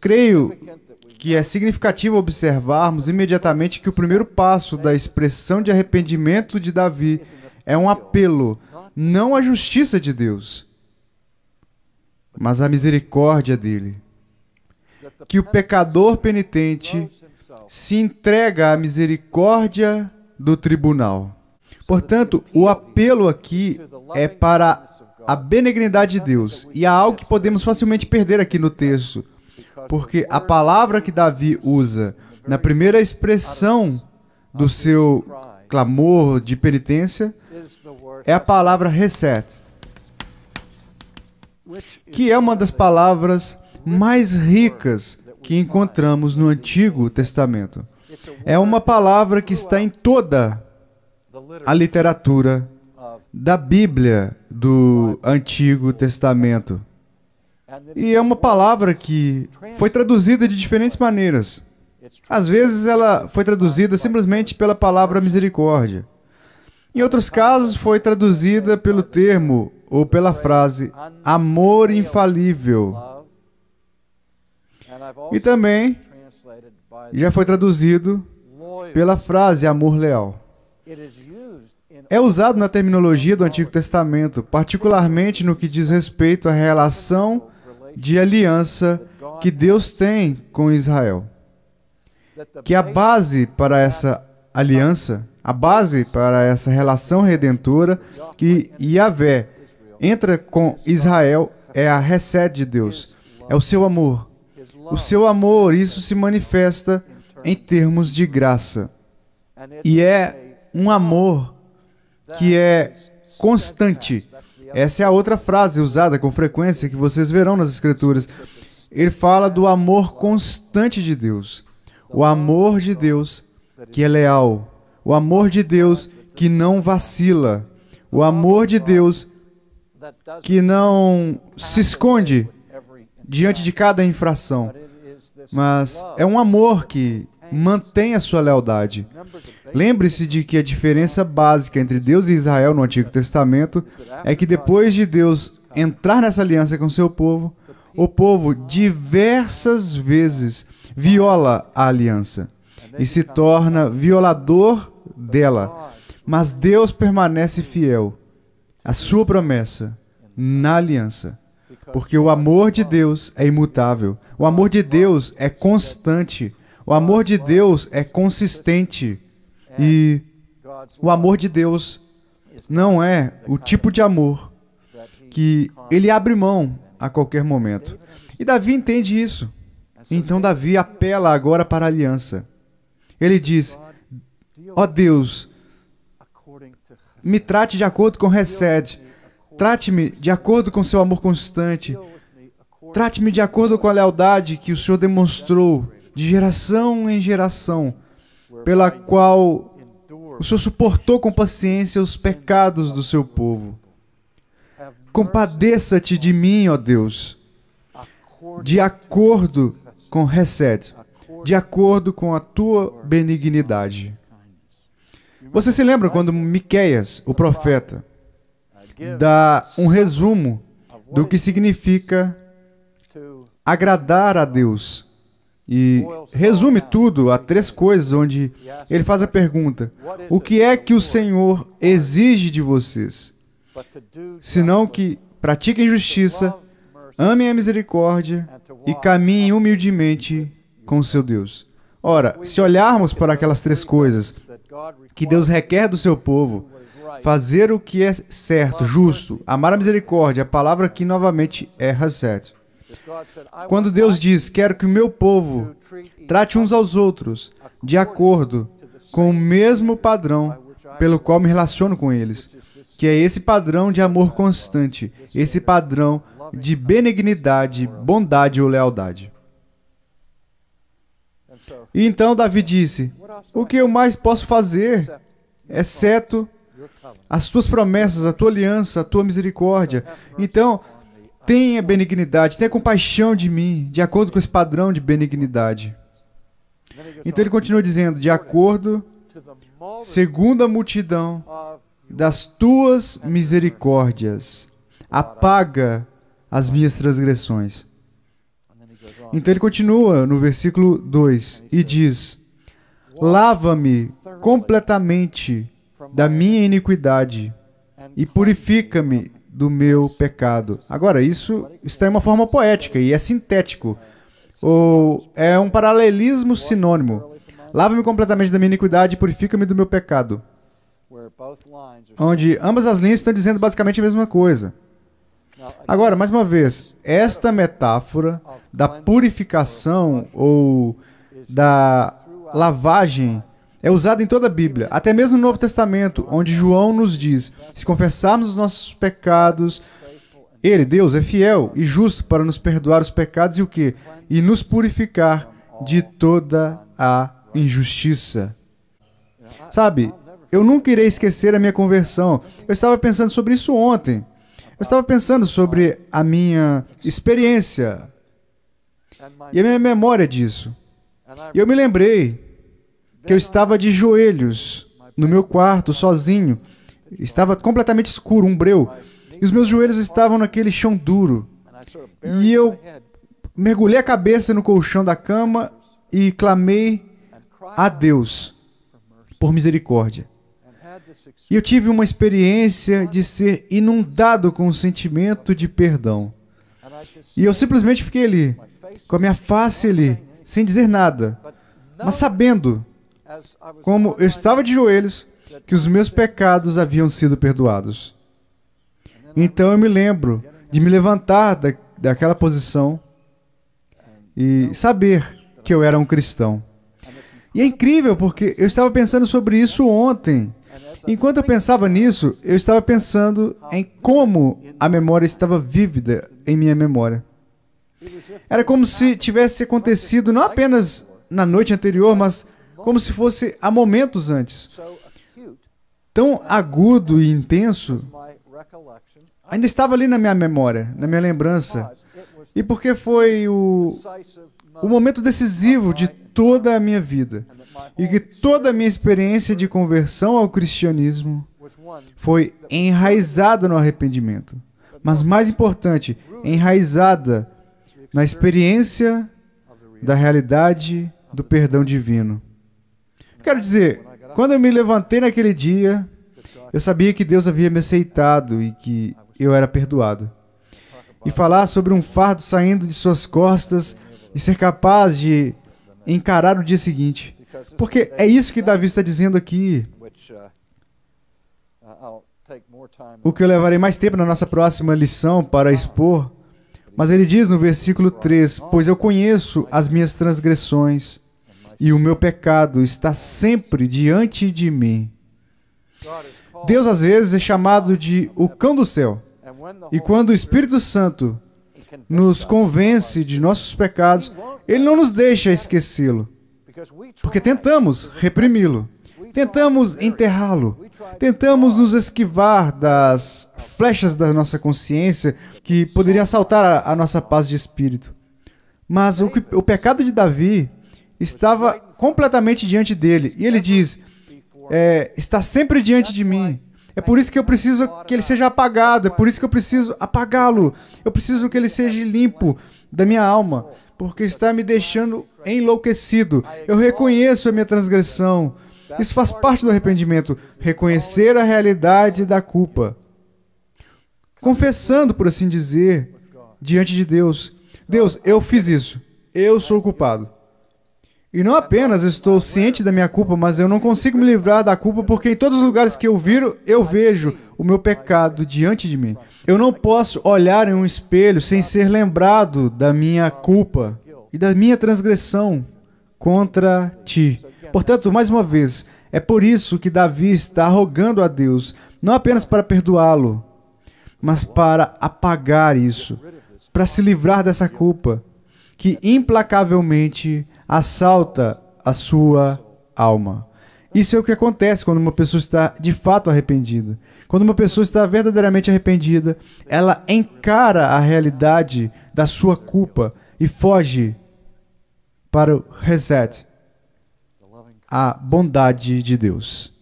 Creio que é significativo observarmos imediatamente que o primeiro passo da expressão de arrependimento de Davi é um apelo não à justiça de Deus, mas à misericórdia dele. Que o pecador penitente se entrega à misericórdia do tribunal. Portanto, o apelo aqui é para a benignidade de Deus, e há algo que podemos facilmente perder aqui no texto. Porque a palavra que Davi usa na primeira expressão do seu clamor de penitência é a palavra reset, que é uma das palavras mais ricas que encontramos no Antigo Testamento. É uma palavra que está em toda a literatura da Bíblia do Antigo Testamento. E é uma palavra que foi traduzida de diferentes maneiras. Às vezes ela foi traduzida simplesmente pela palavra misericórdia. Em outros casos, foi traduzida pelo termo ou pela frase amor infalível. E também já foi traduzido pela frase amor leal. É usado na terminologia do Antigo Testamento, particularmente no que diz respeito à relação de aliança que Deus tem com Israel. Que a base para essa aliança, a base para essa relação redentora que Yahvé entra com Israel é a recede de Deus, é o seu amor. O seu amor, isso se manifesta em termos de graça. E é um amor que é constante, essa é a outra frase usada com frequência que vocês verão nas Escrituras. Ele fala do amor constante de Deus. O amor de Deus que é leal. O amor de Deus que não vacila. O amor de Deus que não se esconde diante de cada infração. Mas é um amor que mantenha sua lealdade. Lembre-se de que a diferença básica entre Deus e Israel no Antigo Testamento é que depois de Deus entrar nessa aliança com seu povo, o povo diversas vezes viola a aliança e se torna violador dela. Mas Deus permanece fiel à sua promessa na aliança. Porque o amor de Deus é imutável. O amor de Deus é constante. O amor de Deus é consistente e o amor de Deus não é o tipo de amor que ele abre mão a qualquer momento. E Davi entende isso. Então Davi apela agora para a aliança. Ele diz: Ó oh Deus, me trate de acordo com Resed, trate-me de acordo com seu amor constante, trate-me de acordo com a lealdade que o Senhor demonstrou de geração em geração, pela qual o Senhor suportou com paciência os pecados do seu povo. Compadeça-te de mim, ó Deus, de acordo com reset, de acordo com a tua benignidade. Você se lembra quando Miqueias, o profeta, dá um resumo do que significa agradar a Deus e resume tudo a três coisas, onde ele faz a pergunta: O que é que o Senhor exige de vocês? Senão que pratiquem justiça, amem a misericórdia e caminhem humildemente com seu Deus. Ora, se olharmos para aquelas três coisas que Deus requer do seu povo, fazer o que é certo, justo, amar a misericórdia, a palavra aqui novamente é Hazet. Quando Deus diz: Quero que o meu povo trate uns aos outros de acordo com o mesmo padrão pelo qual me relaciono com eles, que é esse padrão de amor constante, esse padrão de benignidade, bondade ou lealdade. E então Davi disse: O que eu mais posso fazer, exceto as tuas promessas, a tua aliança, a tua misericórdia? Então, Tenha benignidade, tenha compaixão de mim, de acordo com esse padrão de benignidade. Então ele continua dizendo: de acordo, segundo a multidão das tuas misericórdias, apaga as minhas transgressões. Então ele continua no versículo 2 e diz: Lava-me completamente da minha iniquidade e purifica-me do meu pecado. Agora, isso está em uma forma poética e é sintético, ou é um paralelismo sinônimo. Lava-me completamente da minha iniquidade e purifica-me do meu pecado. Onde ambas as linhas estão dizendo basicamente a mesma coisa. Agora, mais uma vez, esta metáfora da purificação ou da lavagem é usado em toda a Bíblia, até mesmo no Novo Testamento, onde João nos diz: se confessarmos os nossos pecados, ele, Deus, é fiel e justo para nos perdoar os pecados e o quê? E nos purificar de toda a injustiça. Sabe, eu nunca irei esquecer a minha conversão. Eu estava pensando sobre isso ontem. Eu estava pensando sobre a minha experiência e a minha memória disso. E eu me lembrei que eu estava de joelhos no meu quarto, sozinho. Estava completamente escuro, um breu. E os meus joelhos estavam naquele chão duro. E eu mergulhei a cabeça no colchão da cama e clamei a Deus por misericórdia. E eu tive uma experiência de ser inundado com o um sentimento de perdão. E eu simplesmente fiquei ali, com a minha face ali, sem dizer nada, mas sabendo como eu estava de joelhos, que os meus pecados haviam sido perdoados. Então eu me lembro de me levantar da, daquela posição e saber que eu era um cristão. E é incrível porque eu estava pensando sobre isso ontem. Enquanto eu pensava nisso, eu estava pensando em como a memória estava vívida em minha memória. Era como se tivesse acontecido não apenas na noite anterior, mas como se fosse há momentos antes. Tão agudo e intenso, ainda estava ali na minha memória, na minha lembrança. E porque foi o, o momento decisivo de toda a minha vida. E que toda a minha experiência de conversão ao cristianismo foi enraizada no arrependimento. Mas mais importante, enraizada na experiência da realidade do perdão divino. Quero dizer, quando eu me levantei naquele dia, eu sabia que Deus havia me aceitado e que eu era perdoado. E falar sobre um fardo saindo de suas costas e ser capaz de encarar o dia seguinte. Porque é isso que Davi está dizendo aqui. O que eu levarei mais tempo na nossa próxima lição para expor. Mas ele diz no versículo 3: Pois eu conheço as minhas transgressões e o meu pecado está sempre diante de mim. Deus às vezes é chamado de o cão do céu. E quando o Espírito Santo nos convence de nossos pecados, ele não nos deixa esquecê-lo. Porque tentamos reprimi-lo, tentamos enterrá-lo, tentamos nos esquivar das flechas da nossa consciência que poderiam assaltar a, nossa paz de espírito. Mas o, o pecado de Davi estava completamente diante dele. E ele diz: é, está sempre diante de mim. É por isso que eu preciso que ele seja apagado. É por isso que eu preciso apagá-lo. Eu preciso que ele seja limpo da minha alma, porque está me deixando enlouquecido. Eu reconheço a minha transgressão. Isso faz parte do arrependimento reconhecer a realidade da culpa. Confessando, por assim dizer, diante de Deus: Deus, eu fiz isso. Eu sou o culpado. E não apenas estou ciente da minha culpa, mas eu não consigo me livrar da culpa porque em todos os lugares que eu viro, eu vejo o meu pecado diante de mim. Eu não posso olhar em um espelho sem ser lembrado da minha culpa e da minha transgressão contra ti. Portanto, mais uma vez, é por isso que Davi está rogando a Deus, não apenas para perdoá-lo, mas para apagar isso, para se livrar dessa culpa que implacavelmente assalta a sua alma. Isso é o que acontece quando uma pessoa está de fato arrependida. Quando uma pessoa está verdadeiramente arrependida, ela encara a realidade da sua culpa e foge para o reset, a bondade de Deus.